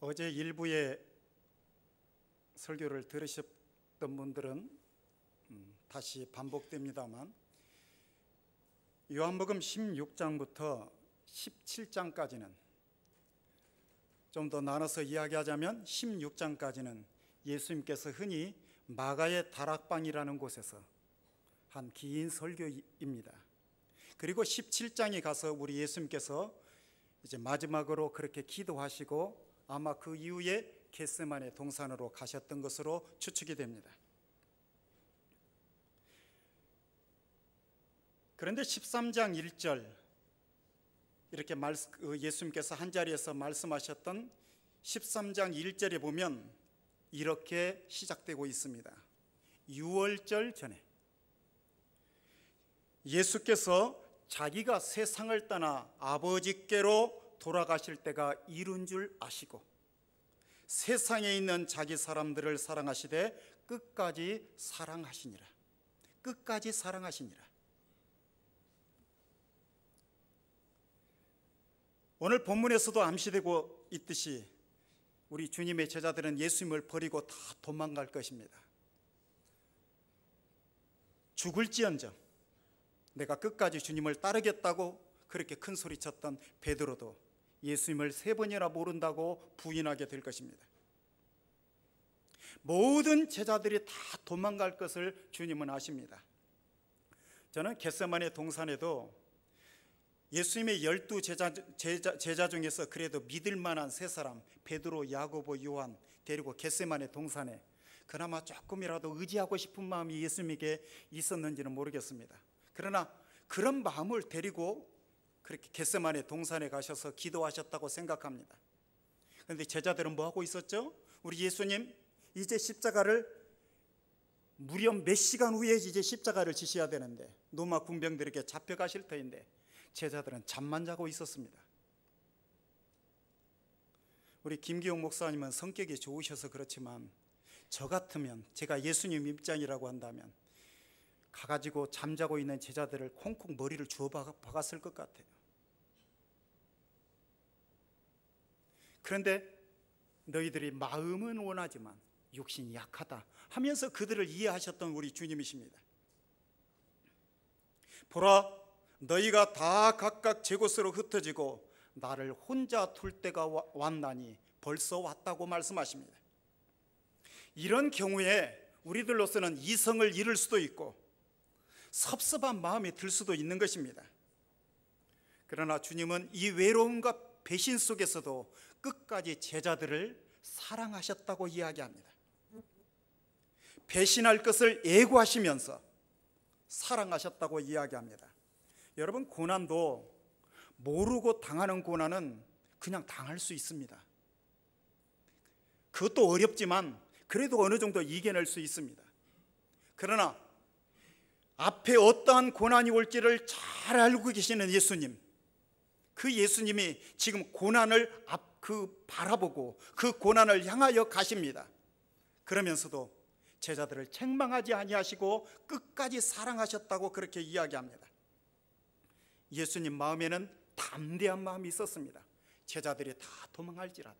어제 일부의 설교를 들으셨던 분들은 음, 다시 반복됩니다만 요한복음 16장부터 17장까지는 좀 더 나눠서 이야기하자면 16장까지는 예수님께서 흔히 마가의 다락방이라는 곳에서 한 긴 설교입니다. 그리고 17장에 가서 우리 예수님께서 이제 마지막으로 그렇게 기도하시고 아마 그 이후에 겟세만의 동산으로 가셨던 것으로 추측이 됩니다. 그런데 13장 1절 이렇게 그 예수님께서 한자리에서 말씀하셨던 13장 1절에 보면 이렇게 시작되고 있습니다. 6월절 전에 예수께서 자기가 세상을 떠나 아버지께로 돌아가실 때가 이룬줄 아시고 세상에 있는 자기 사람들을 사랑하시되 끝까지 사랑하시니라. 끝까지 사랑하시니라. 오늘 본문에서도 암시되고 있듯이 우리 주님의 제자들은 예수님을 버리고 다 도망갈 것입니다. 죽을지언정 내가 끝까지 주님을 따르겠다고 그렇게 큰 소리쳤던 베드로도 예수님을 세 번이나 모른다고 부인하게 될 것입니다. 모든 제자들이 다 도망갈 것을 주님은 아십니다. 저는 겟세만의 동산에도 예수님의 열두 제자, 제자, 제자 중에서 그래도 믿을 만한 세 사람 베드로, 야고보, 요한 데리고 겟세만의 동산에 그나마 조금이라도 의지하고 싶은 마음이 예수님에게 있었는지는 모르겠습니다. 그러나 그런 마음을 데리고 그렇게 겟세만의 동산에 가셔서 기도하셨다고 생각합니다. 그런데 제자들은 뭐 하고 있었죠? 우리 예수님 이제 십자가를 무려 몇 시간 후에 이제 십자가를 지셔야 되는데 노마 군병들에게 잡혀가실 터인데 제자들은 잠만 자고 있었습니다. 우리 김기용 목사님은 성격이 좋으셔서 그렇지만 저 같으면 제가 예수님 입장이라고 한다면 가가지고 잠자고 있는 제자들을 콩콩 머리를 주워 박았을 것 같아요. 그런데 너희들이 마음은 원하지만 육신이 약하다 하면서 그들을 이해하셨던 우리 주님이십니다. 보라, 너희가 다 각각 제 곳으로 흩어지고 나를 혼자 둘 때가 왔나니 벌써 왔다고 말씀하십니다. 이런 경우에 우리들로서는 이성을 잃을 수도 있고 섭섭한 마음이 들 수도 있는 것입니다. 그러나 주님은 이 외로움과 배신 속에서도 끝까지 제자들을 사랑하셨다고 이야기합니다. 배신할 것을 예고하시면서 사랑하셨다고 이야기합니다. 여러분 고난도 모르고 당하는 고난은 그냥 당할 수 있습니다. 그것도 어렵지만 그래도 어느 정도 이겨낼 수 있습니다. 그러나 앞에 어떠한 고난이 올지를 잘 알고 계시는 예수님, 그 예수님이 지금 고난을 앞그 바라보고 그 고난을 향하여 가십니다. 그러면서도 제자들을 책망하지 아니하시고 끝까지 사랑하셨다고 그렇게 이야기합니다. 예수님 마음에는 담대한 마음이 있었습니다. 제자들이 다 도망할지라도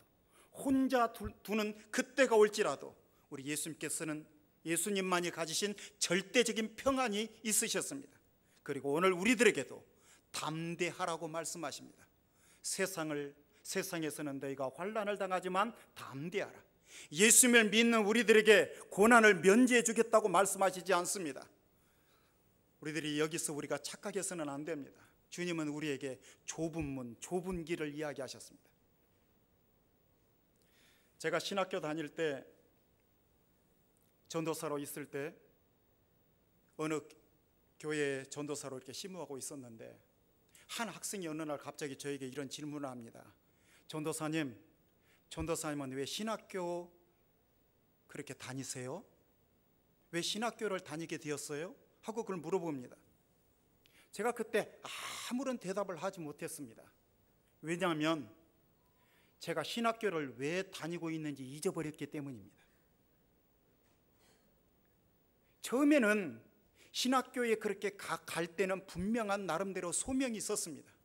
혼자 두는 그때가 올지라도 우리 예수님께서는 예수님만이 가지신 절대적인 평안이 있으셨습니다. 그리고 오늘 우리들에게도 담대하라고 말씀하십니다. 세상을 세상에서는 너희가 환란을 당하지만 담대하라. 예수님을 믿는 우리들에게 고난을 면제해 주겠다고 말씀하시지 않습니다. 우리들이 여기서 우리가 착각해서는 안 됩니다. 주님은 우리에게 좁은 문, 좁은 길을 이야기하셨습니다. 제가 신학교 다닐 때 전도사로 있을 때 어느 교회에 전도사로 이렇게 심무하고 있었는데 한 학생이 어느 날 갑자기 저에게 이런 질문을 합니다. 전도사님, 전도사님은 왜 신학교 그렇게 다니세요? 왜 신학교를 다니게 되었어요? 하고 그걸 물어봅니다. 제가 그때 아무런 대답을 하지 못했습니다. 왜냐하면 제가 신학교를 왜 다니고 있는지 잊어버렸기 때문입니다. 처음에는 신학교에 그렇게 갈 때는 분명한 나름대로 소명이 있었습니다.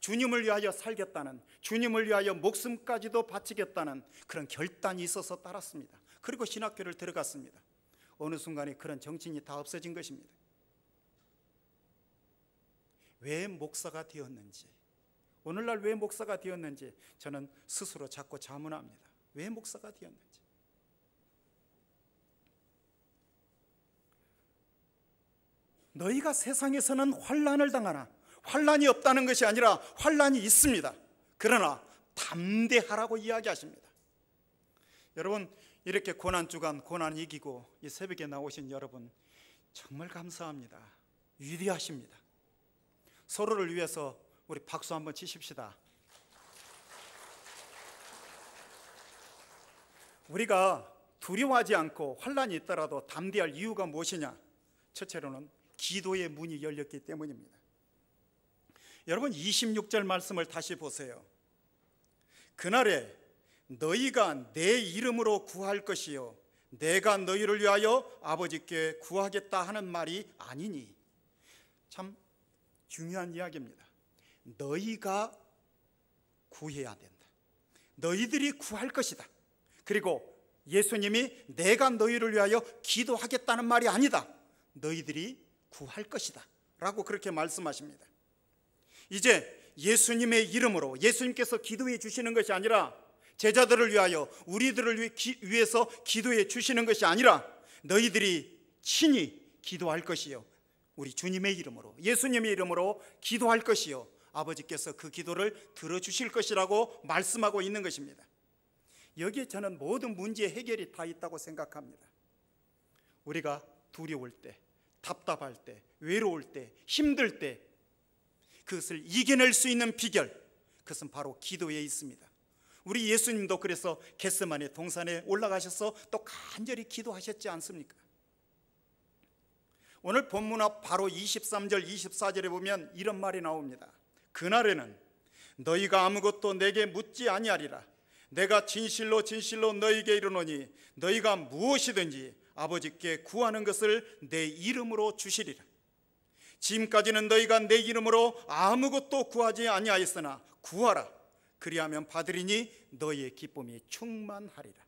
주님을 위하여 살겠다는 주님을 위하여 목숨까지도 바치겠다는 그런 결단이 있어서 따랐습니다. 그리고 신학교를 들어갔습니다. 어느 순간에 그런 정신이 다 없어진 것입니다. 왜 목사가 되었는지 오늘날 왜 목사가 되었는지 저는 스스로 자꾸 자문합니다. 왜 목사가 되었는지 너희가 세상에서는 환란을 당하나 환란이 없다는 것이 아니라 환란이 있습니다. 그러나 담대하라고 이야기하십니다. 여러분 이렇게 고난 주간 고난 이기고 이 새벽에 나오신 여러분 정말 감사합니다. 위대하십니다. 서로를 위해서 우리 박수 한번 치십시다. 우리가 두려워하지 않고 환란이 있더라도 담대할 이유가 무엇이냐? 첫째로는 기도의 문이 열렸기 때문입니다. 여러분 26절 말씀을 다시 보세요. 그날에 너희가 내 이름으로 구할 것이요 내가 너희를 위하여 아버지께 구하겠다 하는 말이 아니니 참 중요한 이야기입니다. 너희가 구해야 된다. 너희들이 구할 것이다. 그리고 예수님이 내가 너희를 위하여 기도하겠다는 말이 아니다. 너희들이 구할 것이다. 라고 그렇게 말씀하십니다. 이제 예수님의 이름으로 예수님께서 기도해 주시는 것이 아니라 제자들을 위하여 우리들을 위, 해서 기도해 주시는 것이 아니라 너희들이 친히 기도할 것이요 우리 주님의 이름으로 예수님의 이름으로 기도할 것이요 아버지께서 그 기도를 들어주실 것이라고 말씀하고 있는 것입니다 여기에 저는 모든 문제 해결이 다 있다고 생각합니다 우리가 두려울 때, 답답할 때, 외로울 때, 힘들 때 그것을 이겨낼 수 있는 비결 그것은 바로 기도에 있습니다. 우리 예수님도 그래서 겟세만의 동산에 올라가셔서 또 간절히 기도하셨지 않습니까? 오늘 본문 앞 바로 23절 24절에 보면 이런 말이 나옵니다. 그날에는 너희가 아무것도 내게 묻지 아니하리라. 내가 진실로 진실로 너희에게 이르노니 너희가 무엇이든지 아버지께 구하는 것을 내 이름으로 주시리라. 지금까지는 너희가 내 이름으로 아무것도 구하지 아니하였으나 구하라 그리하면 받으리니 너희의 기쁨이 충만하리라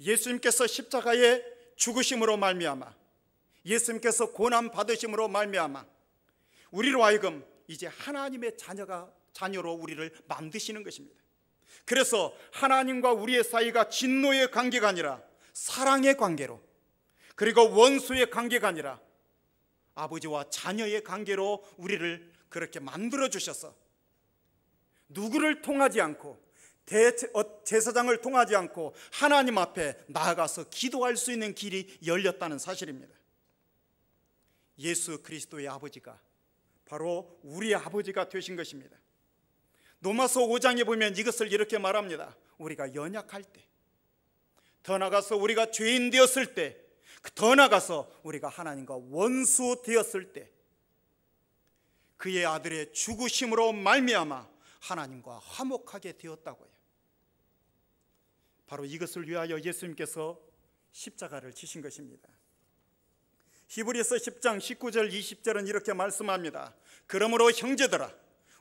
예수님께서 십자가에 죽으심으로 말미암아 예수님께서 고난 받으심으로 말미암아 우리로 하여금 이제 하나님의 자녀가 자녀로 우리를 만드시는 것입니다. 그래서 하나님과 우리의 사이가 진노의 관계가 아니라 사랑의 관계로 그리고 원수의 관계가 아니라 아버지와 자녀의 관계로 우리를 그렇게 만들어 주셔서 누구를 통하지 않고 어, 제사장을 통하지 않고 하나님 앞에 나아가서 기도할 수 있는 길이 열렸다는 사실입니다. 예수 그리스도의 아버지가 바로 우리의 아버지가 되신 것입니다. 노마서 5장에 보면 이것을 이렇게 말합니다. 우리가 연약할 때, 더 나가서 아 우리가 죄인 되었을 때, 그 더 나아가서 우리가 하나님과 원수 되었을 때 그의 아들의 죽으심으로 말미암아 하나님과 화목하게 되었다고요. 바로 이것을 위하여 예수님께서 십자가를 지신 것입니다. 히브리서 10장 19절 20절은 이렇게 말씀합니다. 그러므로 형제들아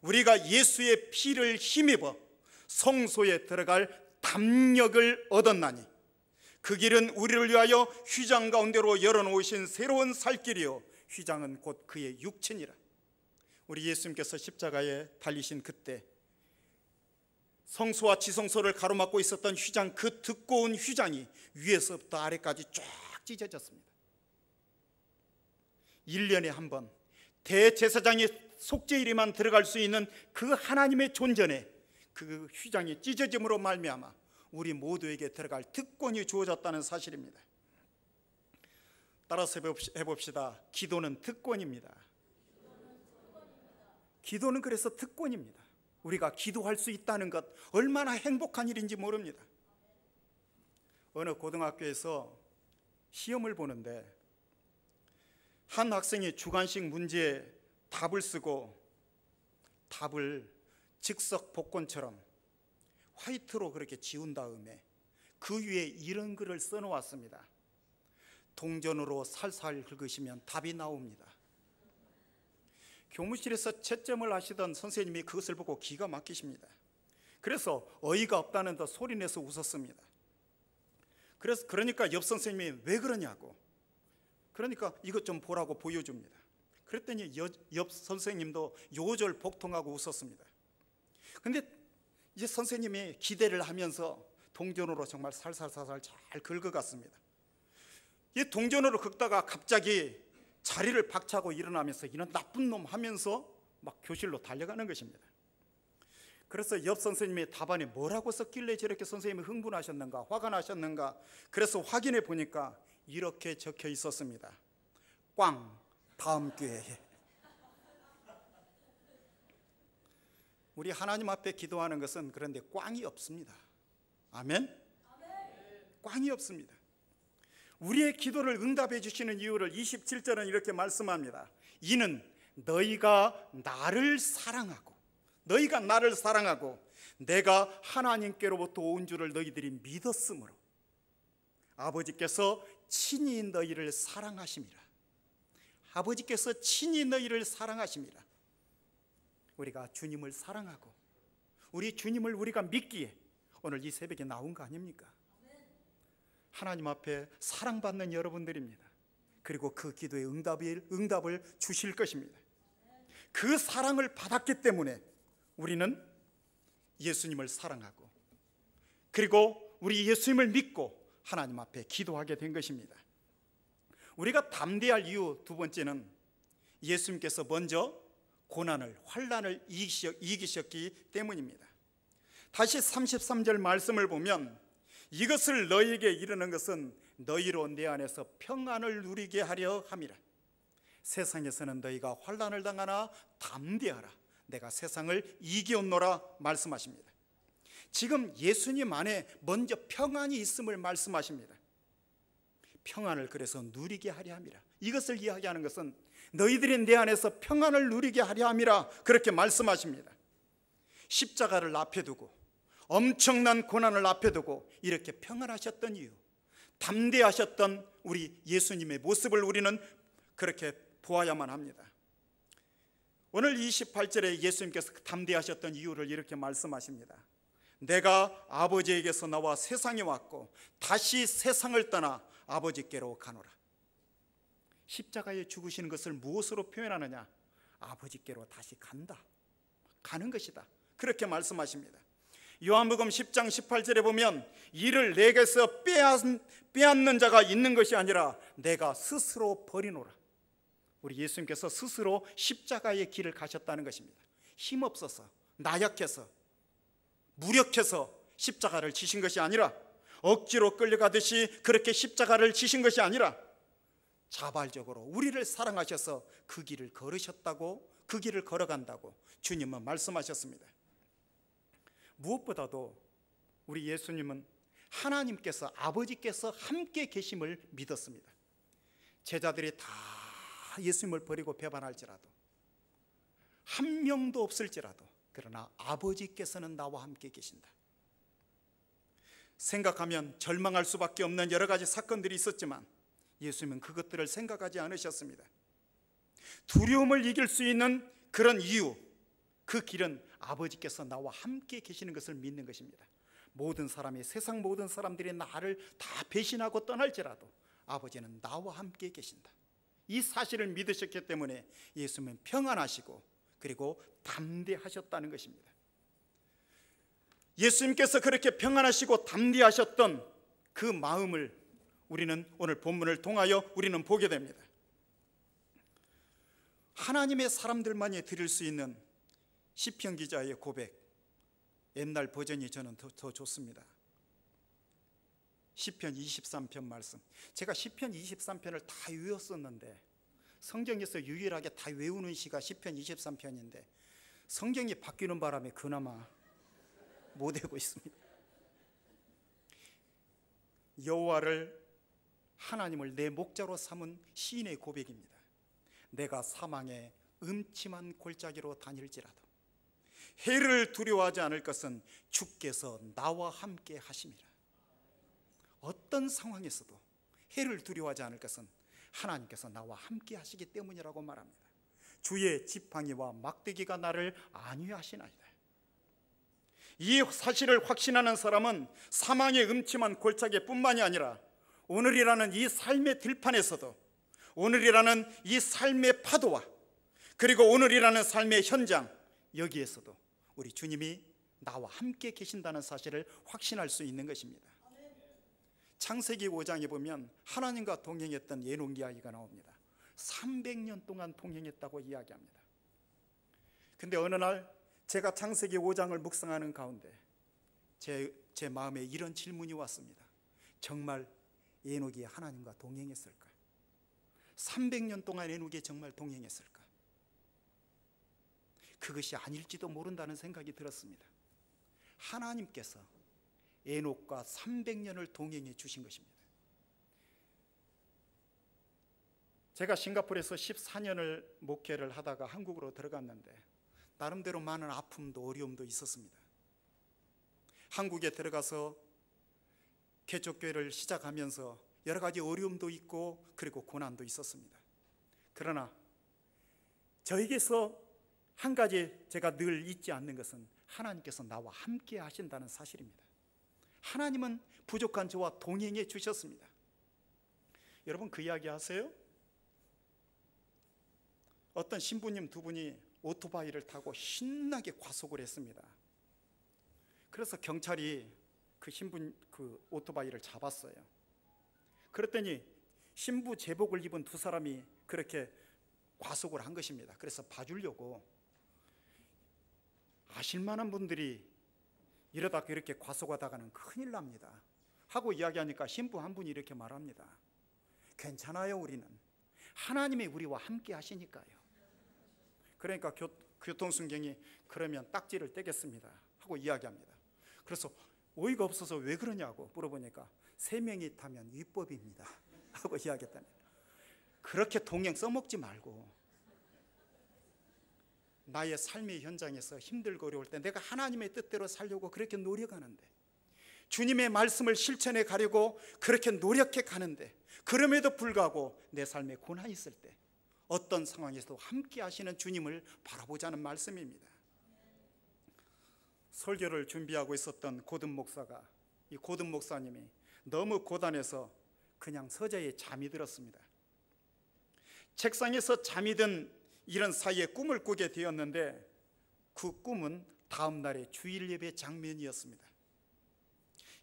우리가 예수의 피를 힘입어 성소에 들어갈 담력을 얻었나니 그 길은 우리를 위하여 휘장 가운데로 열어놓으신 새로운 살길이요 휘장은 곧 그의 육체니라 우리 예수님께서 십자가에 달리신 그때 성소와 지성소를 가로막고 있었던 휘장 그 두꺼운 휘장이 위에서부터 아래까지 쫙 찢어졌습니다 1년에 한번 대제사장의 속죄일에만 들어갈 수 있는 그 하나님의 존전에 그 휘장이 찢어짐으로 말미암아 우리 모두에게 들어갈 특권이 주어졌다는 사실입니다. 따라서 해봅시다. 기도는 특권입니다. 기도는 그래서 특권입니다. 우리가 기도할 수 있다는 것 얼마나 행복한 일인지 모릅니다. 어느 고등학교에서 시험을 보는데 한 학생이 주관식 문제에 답을 쓰고 답을 즉석 복권처럼 화이트로 그렇게 지운 다음에 그 위에 이런 글을 써놓았습니다. 동전으로 살살 긁으시면 답이 나옵니다. 교무실에서 채점을 하시던 선생님이 그것을 보고 기가 막히십니다. 그래서 어이가 없다는 듯 소리내서 웃었습니다. 그래서 그러니까 옆 선생님이 왜 그러냐고. 그러니까 이것 좀 보라고 보여줍니다. 그랬더니 옆 선생님도 요절 복통하고 웃었습니다. 근데 이제 선생님이 기대를 하면서 동전으로 정말 살살살살 잘 긁어갔습니다. 이 동전으로 긁다가 갑자기 자리를 박차고 일어나면서 이런 나쁜 놈 하면서 막 교실로 달려가는 것입니다. 그래서 옆 선생님의 답안에 뭐라고 썼길래 저렇게 선생님이 흥분하셨는가 화가 나셨는가 그래서 확인해 보니까 이렇게 적혀 있었습니다. 꽝 다음 기회에 우리 하나님 앞에 기도하는 것은 그런데 꽝이 없습니다. 아멘? 꽝이 없습니다. 우리의 기도를 응답해 주시는 이유를 27절은 이렇게 말씀합니다. 이는 너희가 나를 사랑하고 너희가 나를 사랑하고 내가 하나님께로부터 온 줄을 너희들이 믿었으므로 아버지께서 친히 너희를 사랑하심이라. 아버지께서 친히 너희를 사랑하십니다. 우리가 주님을 사랑하고 우리 주님을 우리가 믿기에 오늘 이 새벽에 나온 거 아닙니까? 하나님 앞에 사랑받는 여러분들입니다. 그리고 그 기도의 응답을, 응답을 주실 것입니다. 그 사랑을 받았기 때문에 우리는 예수님을 사랑하고 그리고 우리 예수님을 믿고 하나님 앞에 기도하게 된 것입니다. 우리가 담대할 이유 두 번째는 예수님께서 먼저 고난을 환란을 이기셨기 때문입니다. 다시 33절 말씀을 보면 이것을 너희에게 이르는 것은 너희로 내 안에서 평안을 누리게 하려 함이라. 세상에서는 너희가 환란을 당하나 담대하라. 내가 세상을 이기었노라 말씀하십니다. 지금 예수님 안에 먼저 평안이 있음을 말씀하십니다. 평안을 그래서 누리게 하려 함이라. 이것을 이야기하는 것은 너희들이 내 안에서 평안을 누리게 하려 함이라 그렇게 말씀하십니다. 십자가를 앞에 두고 엄청난 고난을 앞에 두고 이렇게 평안하셨던 이유, 담대하셨던 우리 예수님의 모습을 우리는 그렇게 보아야만 합니다. 오늘 28절에 예수님께서 담대하셨던 이유를 이렇게 말씀하십니다. 내가 아버지에게서 나와 세상에 왔고 다시 세상을 떠나 아버지께로 가노라. 십자가에 죽으시는 것을 무엇으로 표현하느냐? 아버지께로 다시 간다. 가는 것이다. 그렇게 말씀하십니다. 요한복음 10장 18절에 보면 이를 내게서 빼앗는 자가 있는 것이 아니라 내가 스스로 버리노라. 우리 예수님께서 스스로 십자가의 길을 가셨다는 것입니다. 힘없어서, 나약해서, 무력해서 십자가를 지신 것이 아니라 억지로 끌려가듯이 그렇게 십자가를 지신 것이 아니라 자발적으로 우리를 사랑하셔서 그 길을 걸으셨다고 그 길을 걸어간다고 주님은 말씀하셨습니다. 무엇보다도 우리 예수님은 하나님께서 아버지께서 함께 계심을 믿었습니다. 제자들이 다 예수님을 버리고 배반할지라도 한 명도 없을지라도 그러나 아버지께서는 나와 함께 계신다. 생각하면 절망할 수밖에 없는 여러 가지 사건들이 있었지만 예수님은 그것들을 생각하지 않으셨습니다. 두려움을 이길 수 있는 그런 이유, 그 길은 아버지께서 나와 함께 계시는 것을 믿는 것입니다. 모든 사람이 세상 모든 사람들이 나를 다 배신하고 떠날지라도 아버지는 나와 함께 계신다. 이 사실을 믿으셨기 때문에 예수님은 평안하시고 그리고 담대하셨다는 것입니다. 예수님께서 그렇게 평안하시고 담대하셨던 그 마음을 우리는 오늘 본문을 통하여 우리는 보게 됩니다. 하나님의 사람들만이 드릴 수 있는 시편 기자의 고백 옛날 버전이 저는 더, 더 좋습니다. 시편 23편 말씀. 제가 시편 23편을 다 외웠었는데 성경에서 유일하게 다 외우는 시가 시편 23편인데 성경이 바뀌는 바람에 그나마 못 외고 있습니다. 여호와를 하나님을 내 목자로 삼은 시인의 고백입니다. 내가 사망의 음침한 골짜기로 다닐지라도 해를 두려워하지 않을 것은 주께서 나와 함께 하심이라. 어떤 상황에서도 해를 두려워하지 않을 것은 하나님께서 나와 함께 하시기 때문이라고 말합니다. 주의 지팡이와 막대기가 나를 안위하시나이다. 이 사실을 확신하는 사람은 사망의 음침한 골짜기뿐만이 아니라 오늘이라는 이 삶의 들판에서도 오늘이라는 이 삶의 파도와 그리고 오늘이라는 삶의 현장 여기에서도 우리 주님이 나와 함께 계신다는 사실을 확신할 수 있는 것입니다. 창세기 5장에 보면 하나님과 동행했던 예농 이야기가 나옵니다. 300년 동안 동행했다고 이야기합니다. 근데 어느 날 제가 창세기 5장을 묵상하는 가운데 제, 제 마음에 이런 질문이 왔습니다. 정말 에녹이 하나님과 동행했을까? 300년 동안 에녹이 정말 동행했을까? 그것이 아닐지도 모른다는 생각이 들었습니다. 하나님께서 에녹과 300년을 동행해 주신 것입니다. 제가 싱가포르에서 14년을 목회를 하다가 한국으로 들어갔는데 나름대로 많은 아픔도 어려움도 있었습니다. 한국에 들어가서 개척교회를 시작하면서 여러 가지 어려움도 있고 그리고 고난도 있었습니다. 그러나 저에게서 한 가지 제가 늘 잊지 않는 것은 하나님께서 나와 함께 하신다는 사실입니다. 하나님은 부족한 저와 동행해 주셨습니다. 여러분 그 이야기 하세요? 어떤 신부님 두 분이 오토바이를 타고 신나게 과속을 했습니다. 그래서 경찰이 그 신부 그 오토바이를 잡았어요. 그랬더니 신부 제복을 입은 두 사람이 그렇게 과속을 한 것입니다. 그래서 봐주려고 아실만한 분들이 이러다 이렇게 과속하다가는 큰일 납니다. 하고 이야기하니까 신부 한 분이 이렇게 말합니다. 괜찮아요, 우리는. 하나님이 우리와 함께 하시니까요. 그러니까 교, 교통순경이 그러면 딱지를 떼겠습니다. 하고 이야기합니다. 그래서 어이가 없어서 왜 그러냐고 물어보니까 세 명이 타면 위법입니다. 하고 이야기했다는 그렇게 동행 써먹지 말고 나의 삶의 현장에서 힘들고 어려울 때 내가 하나님의 뜻대로 살려고 그렇게 노력하는데 주님의 말씀을 실천해 가려고 그렇게 노력해 가는데 그럼에도 불구하고 내 삶에 고난이 있을 때 어떤 상황에서도 함께 하시는 주님을 바라보자는 말씀입니다. 설교를 준비하고 있었던 고든 목사가 이 고든 목사님이 너무 고단해서 그냥 서재에 잠이 들었습니다. 책상에서 잠이 든 이런 사이에 꿈을 꾸게 되었는데 그 꿈은 다음 날의 주일 예배 장면이었습니다.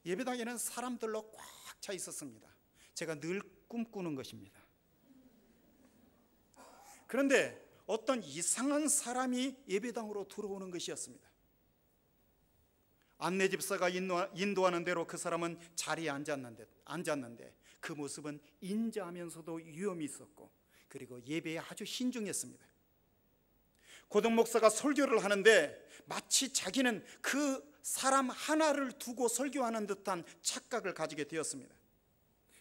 예배당에는 사람들로 꽉 차 있었습니다. 제가 늘 꿈꾸는 것입니다. 그런데 어떤 이상한 사람이 예배당으로 들어오는 것이었습니다. 안내 집사가 인도하는 대로 그 사람은 자리에 앉았는데, 앉았는데 그 모습은 인자하면서도 위험이 있었고 그리고 예배에 아주 신중했습니다. 고등 목사가 설교를 하는데 마치 자기는 그 사람 하나를 두고 설교하는 듯한 착각을 가지게 되었습니다.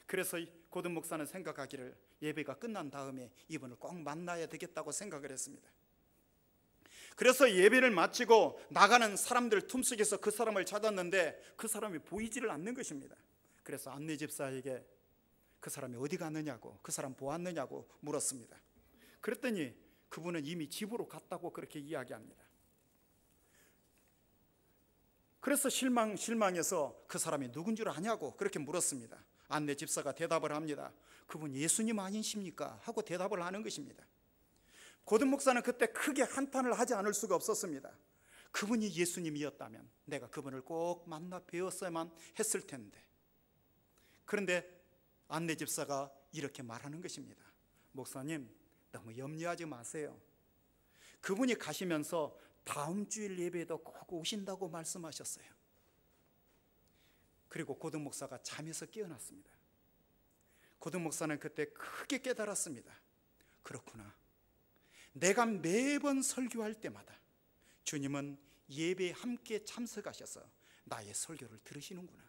그래서 고등 목사는 생각하기를 예배가 끝난 다음에 이분을 꼭 만나야 되겠다고 생각을 했습니다. 그래서 예배를 마치고 나가는 사람들 틈속에서 그 사람을 찾았는데 그 사람이 보이지를 않는 것입니다. 그래서 안내 집사에게 그 사람이 어디 갔느냐고 그 사람 보았느냐고 물었습니다. 그랬더니 그분은 이미 집으로 갔다고 그렇게 이야기합니다. 그래서 실망 실망해서 그 사람이 누군 줄 아냐고 그렇게 물었습니다. 안내 집사가 대답을 합니다. 그분 예수님 아니십니까? 하고 대답을 하는 것입니다. 고든 목사는 그때 크게 한탄을 하지 않을 수가 없었습니다. 그분이 예수님이었다면 내가 그분을 꼭 만나 뵈었어야만 했을 텐데. 그런데 안내 집사가 이렇게 말하는 것입니다. 목사님, 너무 염려하지 마세요. 그분이 가시면서 다음 주일 예배에도 꼭 오신다고 말씀하셨어요. 그리고 고등 목사가 잠에서 깨어났습니다. 고등 목사는 그때 크게 깨달았습니다. 그렇구나. 내가 매번 설교할 때마다 주님은 예배에 함께 참석하셔서 나의 설교를 들으시는구나.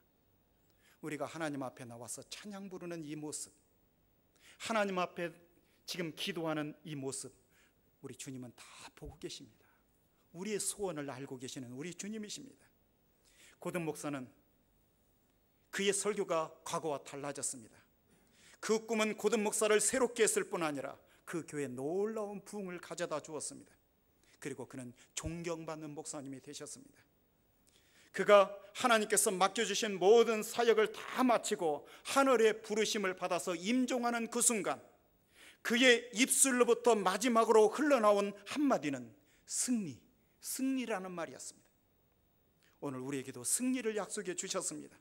우리가 하나님 앞에 나와서 찬양 부르는 이 모습, 하나님 앞에 지금 기도하는 이 모습, 우리 주님은 다 보고 계십니다. 우리의 소원을 알고 계시는 우리 주님이십니다. 고등 목사는 그의 설교가 과거와 달라졌습니다. 그 꿈은 고등 목사를 새롭게 했을 뿐 아니라 그 교회에 놀라운 부흥을 가져다 주었습니다. 그리고 그는 존경받는 목사님이 되셨습니다. 그가 하나님께서 맡겨주신 모든 사역을 다 마치고 하늘의 부르심을 받아서 임종하는 그 순간 그의 입술로부터 마지막으로 흘러나온 한마디는 승리, 승리라는 말이었습니다. 오늘 우리에게도 승리를 약속해 주셨습니다.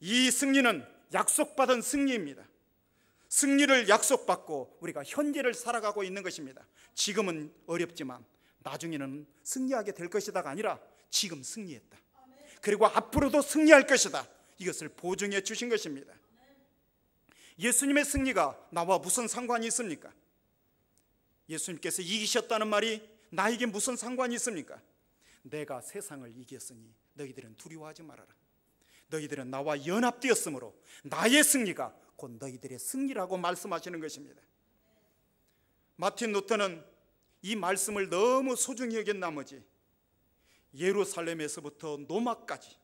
이 승리는 약속받은 승리입니다. 승리를 약속받고 우리가 현재를 살아가고 있는 것입니다. 지금은 어렵지만 나중에는 승리하게 될 것이다가 아니라 지금 승리했다. 그리고 앞으로도 승리할 것이다. 이것을 보증해 주신 것입니다. 예수님의 승리가 나와 무슨 상관이 있습니까? 예수님께서 이기셨다는 말이 나에게 무슨 상관이 있습니까? 내가 세상을 이겼으니 너희들은 두려워하지 말아라. 너희들은 나와 연합되었으므로 나의 승리가 곧 너희들의 승리라고 말씀하시는 것입니다. 마틴 루터는 이 말씀을 너무 소중히 여긴 나머지 예루살렘에서부터 노마까지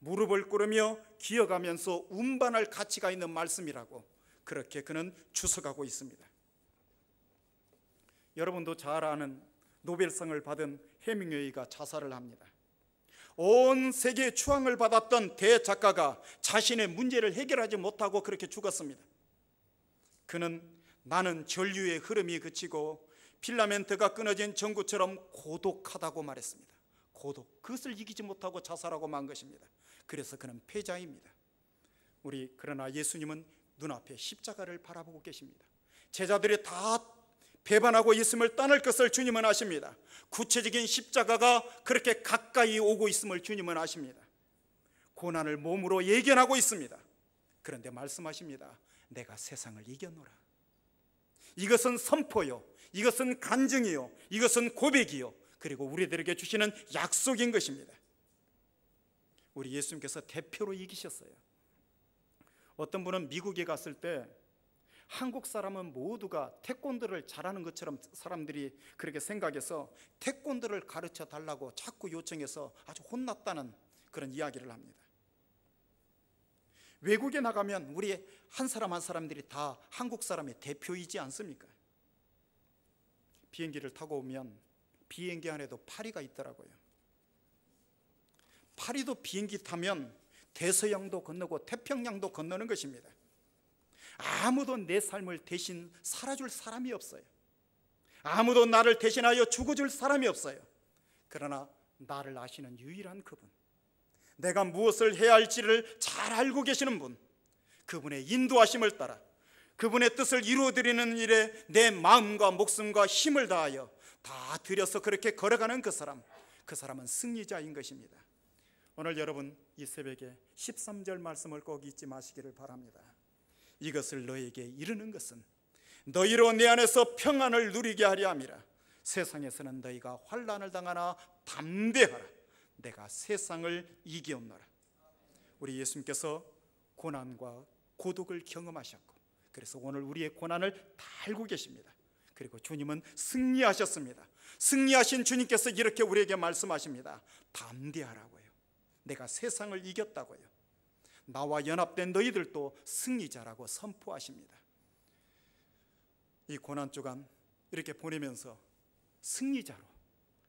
무릎을 꿇으며 기어가면서 운반할 가치가 있는 말씀이라고 그렇게 그는 주석하고 있습니다. 여러분도 잘 아는 노벨상을 받은 헤밍웨이가 자살을 합니다. 온 세계의 추앙을 받았던 대작가가 자신의 문제를 해결하지 못하고 그렇게 죽었습니다. 그는 나는 전류의 흐름이 그치고 필라멘트가 끊어진 전구처럼 고독하다고 말했습니다. 고독. 그것을 이기지 못하고 자살하고 만 것입니다. 그래서 그는 패자입니다. 우리 그러나 예수님은 눈앞에 십자가를 바라보고 계십니다. 제자들이 다 배반하고 있음을 떠날 것을 주님은 아십니다. 구체적인 십자가가 그렇게 가까이 오고 있음을 주님은 아십니다. 고난을 몸으로 예견하고 있습니다. 그런데 말씀하십니다. 내가 세상을 이겨노라 이것은 선포요. 이것은 간증이요. 이것은 고백이요. 그리고 우리들에게 주시는 약속인 것입니다. 우리 예수님께서 대표로 이기셨어요. 어떤 분은 미국에 갔을 때 한국 사람은 모두가 태권도를 잘하는 것처럼 사람들이 그렇게 생각해서 태권도를 가르쳐 달라고 자꾸 요청해서 아주 혼났다는 그런 이야기를 합니다. 외국에 나가면 우리 한 사람 한 사람들이 다 한국 사람의 대표이지 않습니까? 비행기를 타고 오면 비행기 안에도 파리가 있더라고요. 파리도 비행기 타면 대서양도 건너고 태평양도 건너는 것입니다. 아무도 내 삶을 대신 살아줄 사람이 없어요. 아무도 나를 대신하여 죽어줄 사람이 없어요. 그러나 나를 아시는 유일한 그분, 내가 무엇을 해야 할지를 잘 알고 계시는 분, 그분의 인도하심을 따라 그분의 뜻을 이루어드리는 일에 내 마음과 목숨과 힘을 다하여 다 들여서 그렇게 걸어가는 그 사람, 그 사람은 승리자인 것입니다. 오늘 여러분 이 새벽에 13절 말씀을 꼭 잊지 마시기를 바랍니다. 이것을 너에게 이르는 것은 너희로 내 안에서 평안을 누리게 하려 함이라 세상에서는 너희가 환란을 당하나 담대하라 내가 세상을 이기옵노라 우리 예수님께서 고난과 고독을 경험하셨고 그래서 오늘 우리의 고난을 다 알고 계십니다 그리고 주님은 승리하셨습니다 승리하신 주님께서 이렇게 우리에게 말씀하십니다 담대하라고요 내가 세상을 이겼다고요 나와 연합된 너희들도 승리자라고 선포하십니다. 이 고난 주간 이렇게 보내면서 승리자로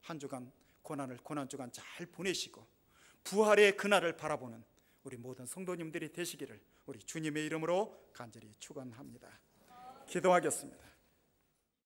한 주간 고난을 고난 주간 잘 보내시고 부활의 그날을 바라보는 우리 모든 성도님들이 되시기를 우리 주님의 이름으로 간절히 축원합니다. 기도하겠습니다.